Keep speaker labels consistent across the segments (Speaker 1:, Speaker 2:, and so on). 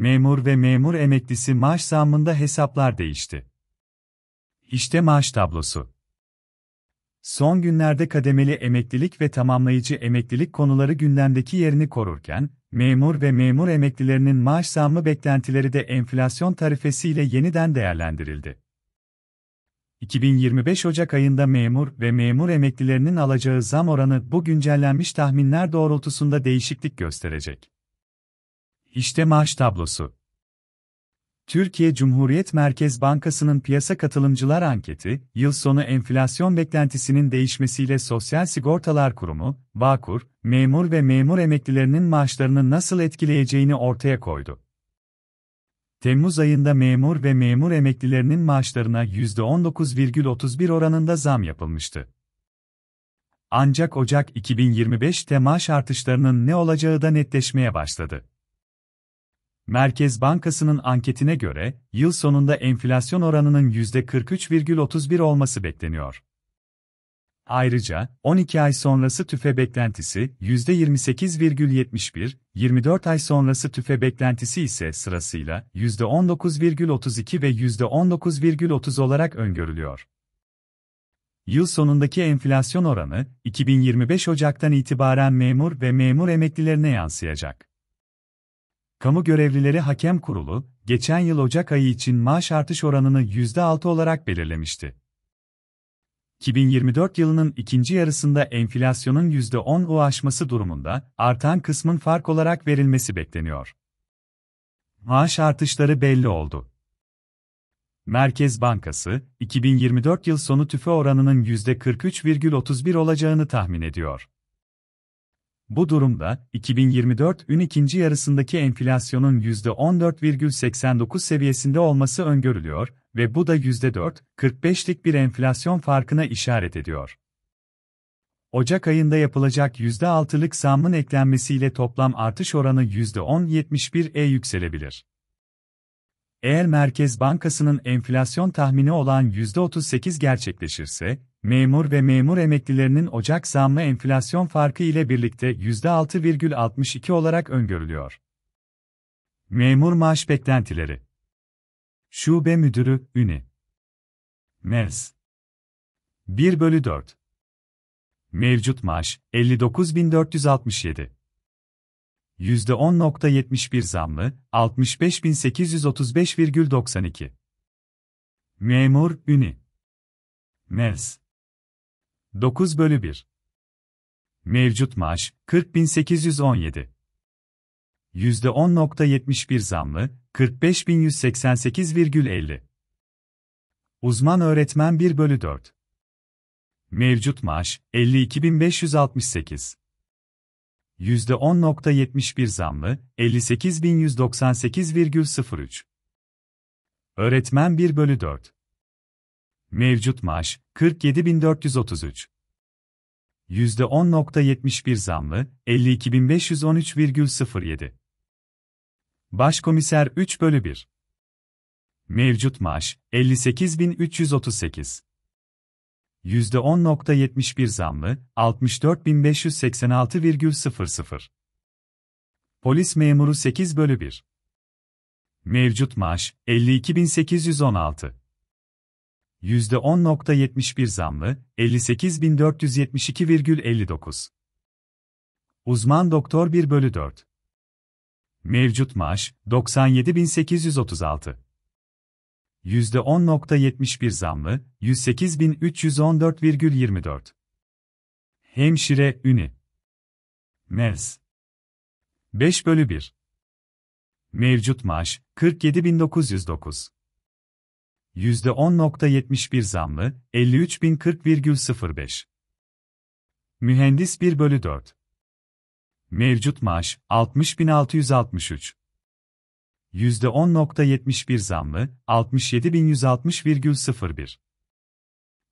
Speaker 1: Memur ve memur emeklisi maaş zammında hesaplar değişti. İşte maaş tablosu. Son günlerde kademeli emeklilik ve tamamlayıcı emeklilik konuları gündemdeki yerini korurken, memur ve memur emeklilerinin maaş zammı beklentileri de enflasyon tarifesiyle yeniden değerlendirildi. 2025 Ocak ayında memur ve memur emeklilerinin alacağı zam oranı bu güncellenmiş tahminler doğrultusunda değişiklik gösterecek. İşte maaş tablosu. Türkiye Cumhuriyet Merkez Bankası'nın piyasa katılımcılar anketi, yıl sonu enflasyon beklentisinin değişmesiyle Sosyal Sigortalar Kurumu, Bağkur, memur ve memur emeklilerinin maaşlarını nasıl etkileyeceğini ortaya koydu. Temmuz ayında memur ve memur emeklilerinin maaşlarına %19,31 oranında zam yapılmıştı. Ancak Ocak 2025'te maaş artışlarının ne olacağı da netleşmeye başladı. Merkez Bankası'nın anketine göre, yıl sonunda enflasyon oranının %43,31 olması bekleniyor. Ayrıca, 12 ay sonrası tüfe beklentisi %28,71, 24 ay sonrası tüfe beklentisi ise sırasıyla %19,32 ve %19,30 olarak öngörülüyor. Yıl sonundaki enflasyon oranı, 2025 Ocak'tan itibaren memur ve memur emeklilerine yansıyacak. Kamu Görevlileri Hakem Kurulu, geçen yıl Ocak ayı için maaş artış oranını %6 olarak belirlemişti. 2024 yılının ikinci yarısında enflasyonun %10'u aşması durumunda artan kısmın fark olarak verilmesi bekleniyor. Maaş artışları belli oldu. Merkez Bankası, 2024 yıl sonu tüfe oranının %43,31 olacağını tahmin ediyor. Bu durumda, 2024'ün ikinci yarısındaki enflasyonun %14,89 seviyesinde olması öngörülüyor ve bu da %4,45'lik bir enflasyon farkına işaret ediyor. Ocak ayında yapılacak %6'lık zammın eklenmesiyle toplam artış oranı %10,71'e e yükselebilir. Eğer Merkez Bankası'nın enflasyon tahmini olan %38 gerçekleşirse, memur ve memur emeklilerinin Ocak zammı enflasyon farkı ile birlikte %6,62 olarak öngörülüyor. Memur maaş beklentileri Şube Müdürü, Üni Mez. 1 bölü 4 Mevcut maaş, 59.467 %10.71 zamlı, 65.835,92 Memur, Üni Mez. 9 bölü 1 Mevcut maaş 40.817 %10.71 zamlı 45.188,50 Uzman öğretmen 1 bölü 4 Mevcut maaş 52.568 %10.71 zamlı 58.198,03 Öğretmen 1 bölü 4 Mevcut maaş 47433. %10.71 zamlı 52513,07. Başkomiser 3 bölü 1. Mevcut maaş 58338. %10.71 zamlı 64586,00. Polis memuru 8 bölü 1. Mevcut maaş 52816. %10.71 zamlı, 58.472,59. Uzman doktor 1 bölü 4. Mevcut maaş, 97.836. %10.71 zamlı, 108.314,24. Hemşire üni. Mez. 5 bölü 1. Mevcut maaş, 47.909. %10.71 zamlı, 53.040,05. Mühendis 1 bölü 4. Mevcut maaş, 60.663. %10.71 zamlı, 67.160,01.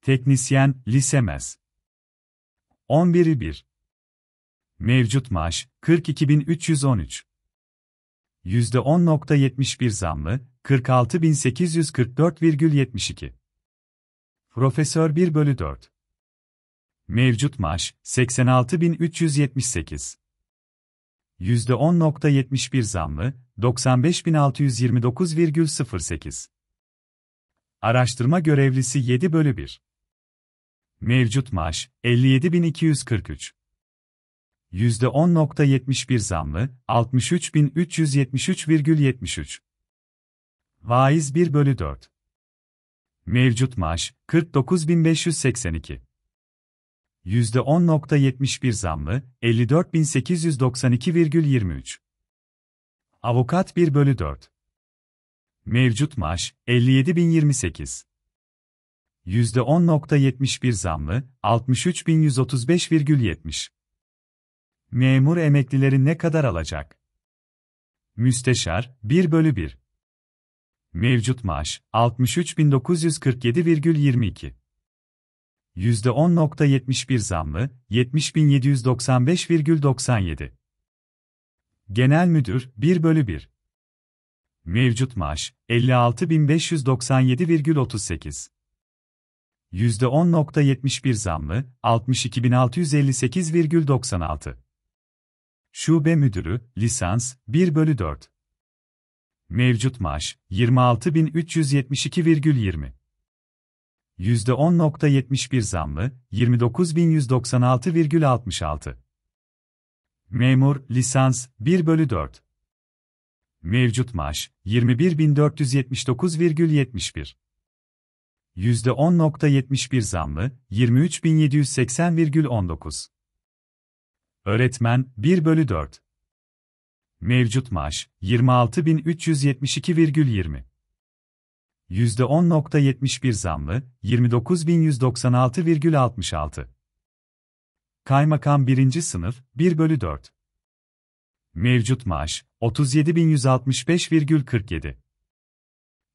Speaker 1: Teknisyen, lisemez. 11'i 1. Mevcut maaş, 42.313. %10.71 zamlı, 46844,72 Profesör 1 bölü 4 Mevcut maaş 86378 %10.71 zamlı 95629,08 Araştırma görevlisi 7 bölü 1 Mevcut maaş 57243 %10.71 zamlı 63373,73 Vaiz 1 bölü 4. Mevcut maaş 49.582. %10.71 zamlı 54.892,23. Avukat 1 bölü 4. Mevcut maaş 57.028. %10.71 zamlı 63.135,70. Memur emeklileri ne kadar alacak? Müsteşar 1 bölü 1. Mevcut maaş 63.947,22. %10.71 zamlı 70.795,97. Genel Müdür 1 bölü 1 Mevcut maaş 56.597,38 %10.71 zamlı 62.658,96 Şube Müdürü, Lisans 1 bölü 4 Mevcut maaş 26.372,20. %10.71 zamlı 29.196,66. Memur, lisans 1 bölü 4. Mevcut maaş 21.479,71. %10.71 zamlı 23.780,19. Öğretmen 1 bölü 4. Mevcut maaş 26.372,20. %10.71 zamlı 29.196,66. Kaymakam 1. sınıf 1 bölü 4. Mevcut maaş 37.165,47.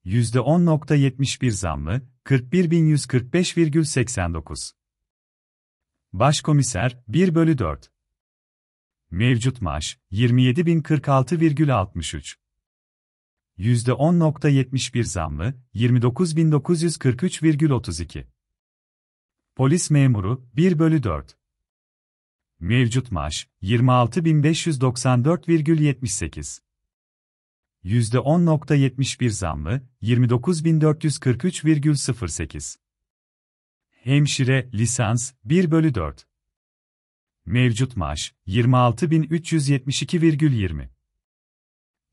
Speaker 1: %10.71 zamlı 41.145,89. Başkomiser 1 bölü 4. Mevcut maaş 27.046,63. %10.71 zamlı 29.943,32. Polis memuru 1 bölü 4. Mevcut maaş 26.594,78. %10.71 zamlı 29.443,08. Hemşire lisans 1 bölü 4. Mevcut maaş 26.372,20.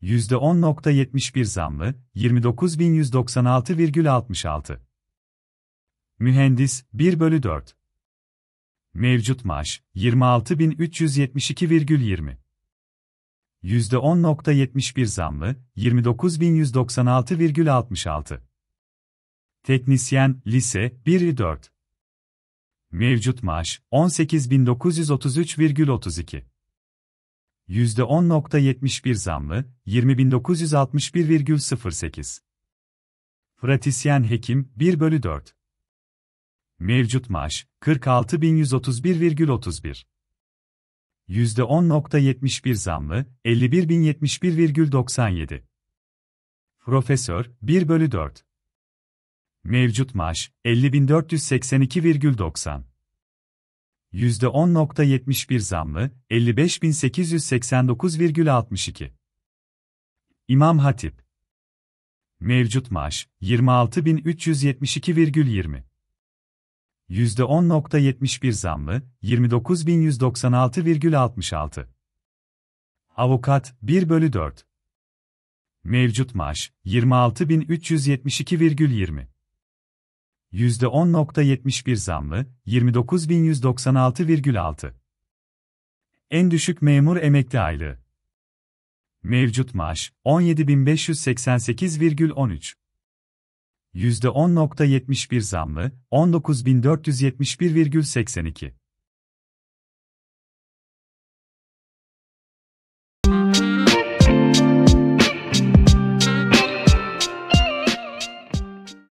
Speaker 1: %10.71 zamlı 29.196,66. Mühendis 1 bölü 4. Mevcut maaş 26.372,20. %10.71 zamlı 29.196,66. Teknisyen, lise 1-4. Mevcut maaş 18.933,32. %10.71 zamlı, 20.961,08. Pratisyen hekim 1 bölü 4. Mevcut maaş 46.131,31. %10.71 zamlı, 51.071,97. Profesör 1 bölü 4. Mevcut maaş 50.482,90. %10.71 zamlı 55.889,62. İmam Hatip Mevcut maaş 26.372,20. %10.71 zamlı 29.196,66. Avukat 1 bölü 4 Mevcut maaş 26.372,20 %10.71 zamlı, 29.196,6. En düşük memur emekli aylığı. Mevcut maaş, 17.588,13. %10.71 zamlı, 19.471,82.